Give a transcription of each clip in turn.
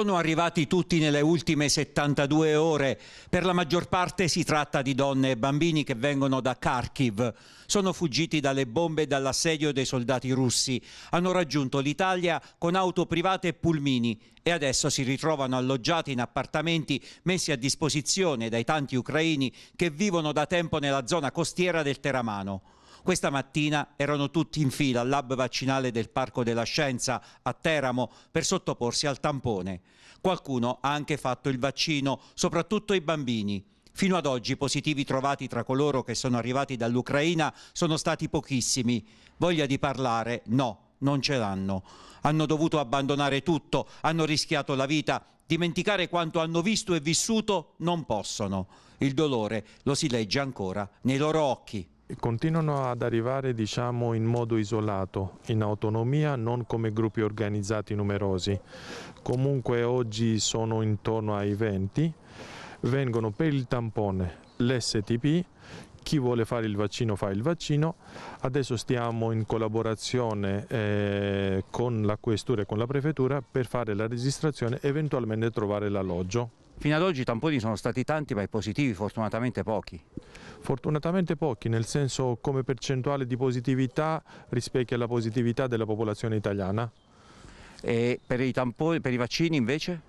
sono arrivati tutti nelle ultime 72 ore. Per la maggior parte si tratta di donne e bambini che vengono da Kharkiv. Sono fuggiti dalle bombe e dall'assedio dei soldati russi. Hanno raggiunto l'Italia con auto private e pulmini e adesso si ritrovano alloggiati in appartamenti messi a disposizione dai tanti ucraini che vivono da tempo nella zona costiera del Teramano. Questa mattina erano tutti in fila al lab vaccinale del Parco della Scienza a Teramo per sottoporsi al tampone. Qualcuno ha anche fatto il vaccino, soprattutto i bambini. Fino ad oggi i positivi trovati tra coloro che sono arrivati dall'Ucraina sono stati pochissimi. Voglia di parlare? No, non ce l'hanno. Hanno dovuto abbandonare tutto, hanno rischiato la vita, dimenticare quanto hanno visto e vissuto non possono. Il dolore lo si legge ancora nei loro occhi continuano ad arrivare diciamo, in modo isolato, in autonomia, non come gruppi organizzati numerosi. Comunque oggi sono intorno ai 20, vengono per il tampone l'STP, chi vuole fare il vaccino fa il vaccino, adesso stiamo in collaborazione eh, con la questura e con la prefettura per fare la registrazione e eventualmente trovare l'alloggio. Fino ad oggi i tamponi sono stati tanti ma i positivi fortunatamente pochi. Fortunatamente pochi, nel senso come percentuale di positività rispecchia la positività della popolazione italiana. E per i, tamponi, per i vaccini invece?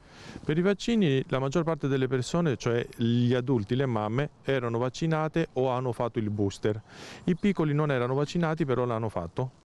Per i vaccini la maggior parte delle persone, cioè gli adulti, le mamme, erano vaccinate o hanno fatto il booster. I piccoli non erano vaccinati però l'hanno fatto.